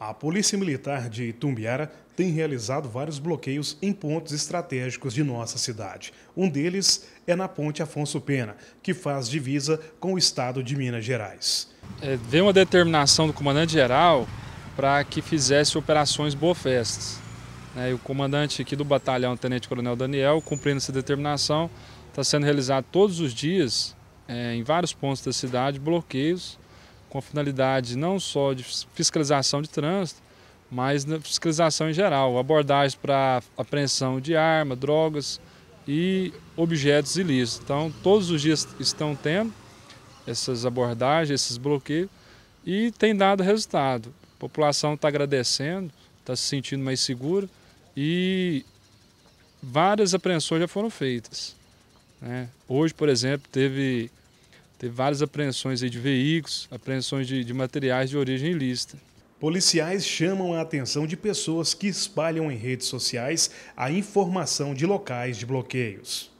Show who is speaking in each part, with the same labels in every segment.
Speaker 1: A Polícia Militar de Itumbiara tem realizado vários bloqueios em pontos estratégicos de nossa cidade. Um deles é na Ponte Afonso Pena, que faz divisa com o estado de Minas Gerais.
Speaker 2: É, veio uma determinação do comandante-geral para que fizesse operações Bofestas. É, né? o comandante aqui do batalhão, Tenente Coronel Daniel, cumprindo essa determinação, está sendo realizado todos os dias, é, em vários pontos da cidade, bloqueios com a finalidade não só de fiscalização de trânsito, mas na fiscalização em geral, abordagem para apreensão de arma, drogas e objetos ilícitos. Então, todos os dias estão tendo essas abordagens, esses bloqueios e tem dado resultado. A população está agradecendo, está se sentindo mais segura e várias apreensões já foram feitas. Né? Hoje, por exemplo, teve Teve várias apreensões de veículos, apreensões de, de materiais de origem ilícita.
Speaker 1: Policiais chamam a atenção de pessoas que espalham em redes sociais a informação
Speaker 2: de locais de bloqueios.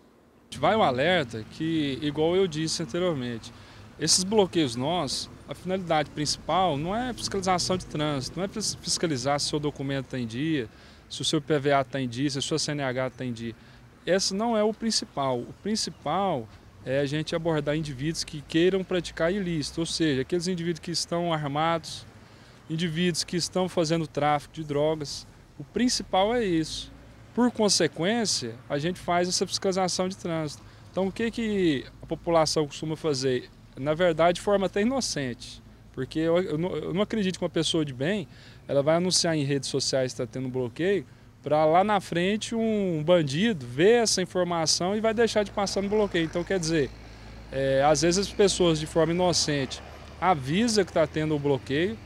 Speaker 2: Vai um alerta que, igual eu disse anteriormente, esses bloqueios nós, a finalidade principal não é fiscalização de trânsito, não é fiscalizar se o seu documento está em dia, se o seu PVA está em dia, se a sua CNH está em dia. Esse não é o principal. O principal é a gente abordar indivíduos que queiram praticar ilícito, ou seja, aqueles indivíduos que estão armados, indivíduos que estão fazendo tráfico de drogas. O principal é isso. Por consequência, a gente faz essa fiscalização de trânsito. Então, o que, que a população costuma fazer? Na verdade, de forma até inocente. Porque eu, eu, não, eu não acredito que uma pessoa de bem ela vai anunciar em redes sociais que está tendo bloqueio para lá na frente um bandido ver essa informação e vai deixar de passar no bloqueio. Então, quer dizer, é, às vezes as pessoas, de forma inocente, avisa que está tendo o bloqueio,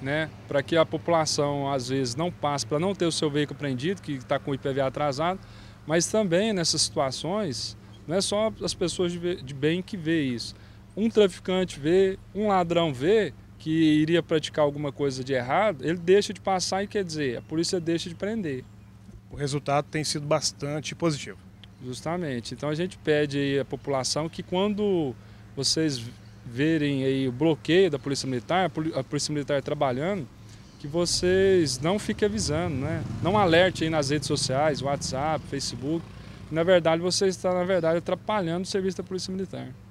Speaker 2: né, para que a população, às vezes, não passe, para não ter o seu veículo prendido, que está com o IPVA atrasado, mas também nessas situações, não é só as pessoas de bem que vê isso. Um traficante vê, um ladrão vê, que iria praticar alguma coisa de errado, ele deixa de passar e quer dizer, a polícia deixa de prender o resultado tem sido bastante positivo. Justamente. Então a gente pede aí à população que quando vocês verem aí o bloqueio da Polícia Militar, a Polícia Militar trabalhando, que vocês não fiquem avisando, né? Não alerte aí nas redes sociais, WhatsApp, Facebook. Na verdade, você está, na verdade, atrapalhando o serviço da Polícia Militar.